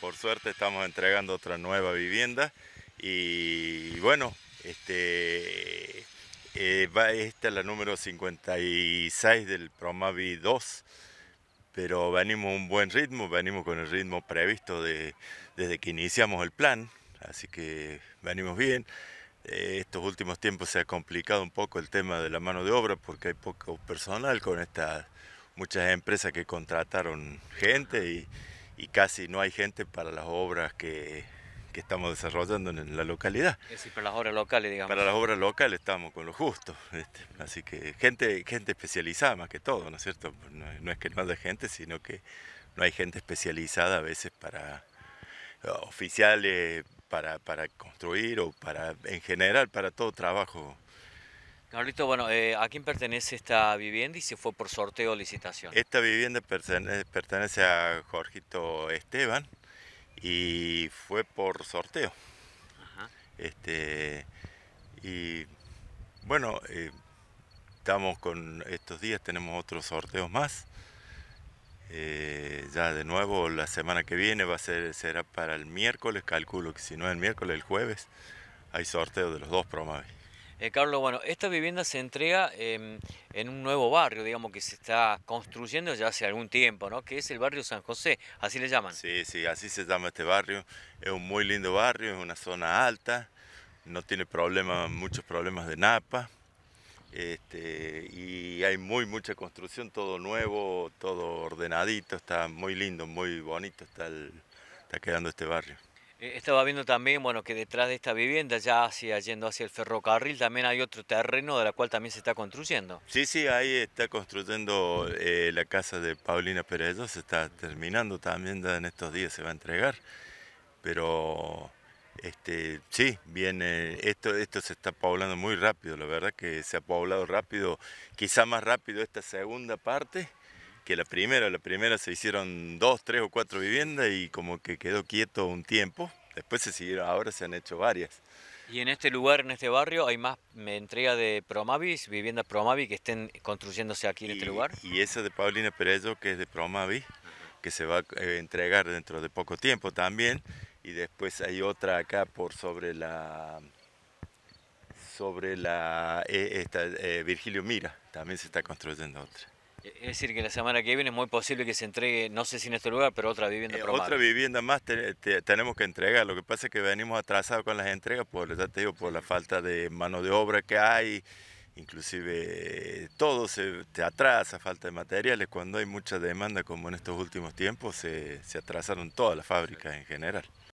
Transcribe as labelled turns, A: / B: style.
A: Por suerte estamos entregando otra nueva vivienda y bueno, este, eh, va, esta es la número 56 del Promavi 2, pero venimos a un buen ritmo, venimos con el ritmo previsto de, desde que iniciamos el plan, así que venimos bien. Eh, estos últimos tiempos se ha complicado un poco el tema de la mano de obra porque hay poco personal con estas muchas empresas que contrataron gente y y casi no hay gente para las obras que, estamos desarrollando en la localidad.
B: Es eh, para las obras locales, digamos. Para las
A: obras locales estamos con lo justo. Este, así que gente, gente especializada más que todo, ¿no es cierto? Pues no, es que no haya gente, sino que no hay gente especializada a veces para eh, oficiales, para, para construir o para, en general, para todo trabajo
B: Carlito, bueno, eh, ¿a quién pertenece esta vivienda y si fue por sorteo o licitación? Esta
A: vivienda pertenece a Jorgito Esteban y fue por sorteo. Este, y bueno, eh, estamos con estos días, tenemos otros sorteos más. Eh, ya de nuevo la semana que viene va a ser, será para el miércoles, calculo que si no es el miércoles, el jueves, hay sorteo de los dos promaves.
B: Eh, Carlos, bueno, esta vivienda se entrega em, en un nuevo barrio, digamos, que se está construyendo ya hace algún tiempo, ¿no? Que es el barrio San José, así le llaman. Sí, sí, así se
A: llama este barrio. Es un muy lindo barrio, es una zona alta, no tiene problemas, muchos problemas de napa. Este, y hay muy mucha construcción, todo nuevo, todo ordenadito, está muy lindo, muy bonito está, está quedando este barrio.
B: Eh, estaba viendo también, bueno, que detrás de esta vivienda, ya yendo hacia el ferrocarril, también hay otro terreno de la cual también se está construyendo.
A: Sí, sí, ahí está construyendo eh, la casa de Paulina Perello, se está terminando también, en estos días se va a entregar. Pero, este, sí, viene, esto, esto se está poblando muy rápido, la verdad que se ha poblado rápido, quizá más rápido esta segunda parte que la primera, la primera se hicieron dos, tres o cuatro viviendas y como que quedó quieto un tiempo. Después se siguieron, ahora se han hecho varias.
B: ¿Y en este lugar, en este barrio, hay más entrega de Promavis, viviendas Promavis que estén construyéndose aquí en este lugar?
A: Y esa de Paulina Perello, que es de Promavis, que se va a eh, entregar dentro de poco tiempo también. Y después hay otra acá por sobre la sobre la eh, esta, eh, Virgilio Mira, también se está construyendo otra.
B: E-, es decir, que la semana que viene es muy posible que se entregue, no sé si en este lugar, pero otra vivienda eh, Otra vivienda más
A: tenemos que entregar. Lo que pasa es que venimos atrasados con las entregas por, ya te digo, por la falta de mano de obra que hay. Inclusive todo se te atrasa, falta de materiales. Cuando hay mucha demanda, como en estos últimos tiempos, se, se atrasaron todas las fábricas en general.